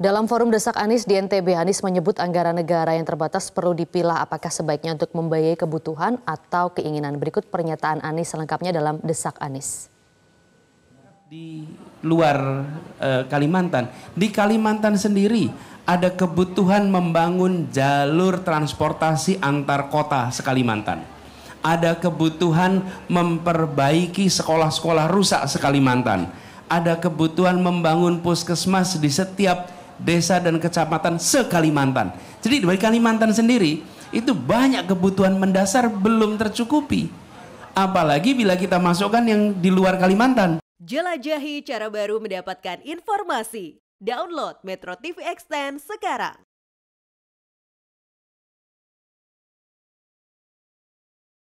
Dalam forum desak Anies di NTB, Anies menyebut anggaran negara yang terbatas perlu dipilah apakah sebaiknya untuk membiayai kebutuhan atau keinginan. Berikut pernyataan Anies selengkapnya dalam desak Anies. Di luar e, Kalimantan, di Kalimantan sendiri ada kebutuhan membangun jalur transportasi antar kota sekalimantan. Ada kebutuhan memperbaiki sekolah-sekolah rusak sekalimantan. Ada kebutuhan membangun puskesmas di setiap desa dan kecamatan se-Kalimantan. Jadi dari Kalimantan sendiri itu banyak kebutuhan mendasar belum tercukupi. Apalagi bila kita masukkan yang di luar Kalimantan. Jelajahi cara baru mendapatkan informasi. Download Metro TV Extend sekarang.